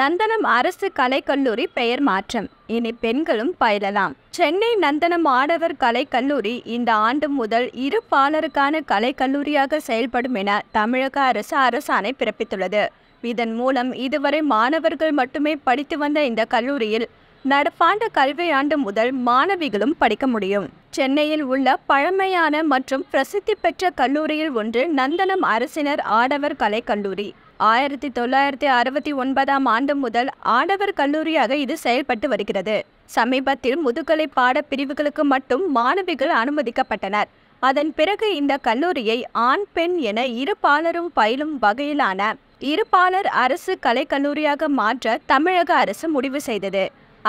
நந்தனம் அரசு கலைக்கல்லூரி பெயர் மாற்றம் இனி பெண்களும் பயிலலாம் சென்னை நந்தனம் ஆடவர் கலைக்கல்லூரி இந்த ஆண்டு முதல் இரு பாலருக்கான கலைக்கல்லூரியாக செயல்படும் என தமிழக அரசு அரசாணை பிறப்பித்துள்ளது இதன் மூலம் இதுவரை மாணவர்கள் மட்டுமே படித்து வந்த இந்த கல்லூரியில் நடப்பாண்டு கல்வியாண்டு முதல் மாணவிகளும் படிக்க முடியும் சென்னையில் உள்ள பழமையான மற்றும் பிரசித்தி பெற்ற கல்லூரியில் ஒன்று நந்தனம் அரசினர் ஆடவர் கலை கல்லூரி ஆயிரத்தி தொள்ளாயிரத்தி அறுபத்தி ஒன்பதாம் ஆண்டு முதல் ஆடவர் கல்லூரியாக இது செயல்பட்டு வருகிறது சமீபத்தில் முதுகலை பாட பிரிவுகளுக்கு மட்டும் மாணவிகள் அனுமதிக்கப்பட்டனர் அதன் பிறகு இந்த கல்லூரியை ஆண் பெண் என இரு பாலரும் பயிலும் வகையிலான இருபாலர் அரசு கலைக்கல்லூரியாக மாற்ற தமிழக அரசு முடிவு செய்தது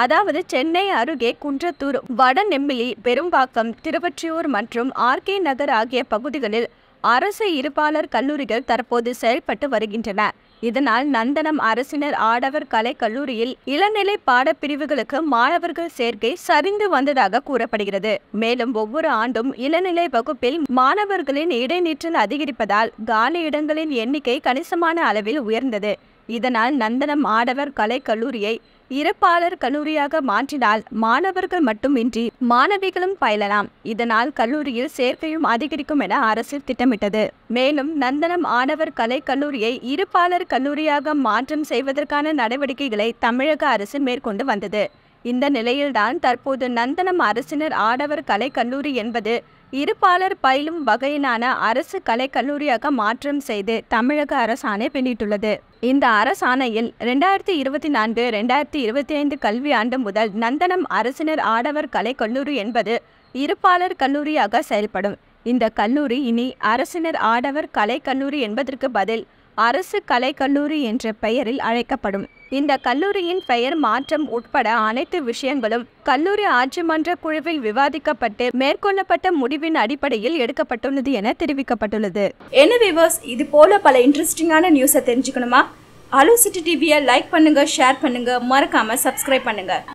அதாவது சென்னை அருகே குன்றத்தூர் வடநெம்பிலி பெரும்பாக்கம் திருவற்றியூர் மற்றும் ஆர்கே நகர் ஆகிய பகுதிகளில் அரசு இருப்பாளர் கல்லூரிகள் தற்போது செயல்பட்டு வருகின்றன இதனால் நந்தனம் அரசினர் ஆடவர் கலை கல்லூரியில் இளநிலை பாடப்பிரிவுகளுக்கு மாணவர்கள் சேர்க்கை சரிந்து வந்ததாக கூறப்படுகிறது மேலும் ஒவ்வொரு ஆண்டும் இளநிலை வகுப்பில் மாணவர்களின் இடைநிற்றல் அதிகரிப்பதால் காலி இடங்களின் எண்ணிக்கை கணிசமான அளவில் உயர்ந்தது இதனால் நந்தனம் ஆடவர் கலைக்கல்லூரியை இறப்பாளர் கல்லூரியாக மாற்றினால் மாணவர்கள் மட்டுமின்றி மாணவிகளும் பயிலலாம் இதனால் கல்லூரியில் சேர்க்கையும் அதிகரிக்கும் என அரசு திட்டமிட்டது மேலும் நந்தனம் ஆடவர் கலை கல்லூரியை இருப்பாளர் கல்லூரியாக மாற்றம் செய்வதற்கான நடவடிக்கைகளை தமிழக அரசு மேற்கொண்டு வந்தது இந்த நிலையில்தான் தற்போது நந்தனம் அரசினர் ஆடவர் கலைக்கல்லூரி என்பது இருப்பாளர் பயிலும் வகையினான அரசு கலைக்கல்லூரியாக மாற்றம் செய்து தமிழக அரசாணை பின்னிட்டுள்ளது இந்த அரசாணையில் ரெண்டாயிரத்தி இருபத்தி நான்கு ரெண்டாயிரத்தி இருபத்தி ஐந்து கல்வியாண்டு முதல் நந்தனம் அரசினர் ஆடவர் கலைக்கல்லூரி என்பது இருப்பாளர் கல்லூரியாக செயல்படும் இந்த கல்லூரி இனி அரசினர் ஆடவர் கலைக்கல்லூரி என்பதற்கு பதில் அரசு கலைக்கல்லூரி என்ற பெயரில் அழைக்கப்படும் இந்த கல்லூரியின் பெயர் மாற்றம் உட்பட அனைத்து விஷயங்களும் கல்லூரி ஆட்சி மன்ற குழுவில் விவாதிக்கப்பட்டு மேற்கொள்ளப்பட்ட முடிவின் அடிப்படையில் எடுக்கப்பட்டுள்ளது என தெரிவிக்கப்பட்டுள்ளது என்ன விவர்ஸ் இது போல பல இன்ட்ரெஸ்டிங்கான நியூஸை தெரிஞ்சுக்கணுமா அலோசிட்டி டிவியை லைக் பண்ணுங்க ஷேர் பண்ணுங்க மறக்காம சப்ஸ்கிரைப் பண்ணுங்க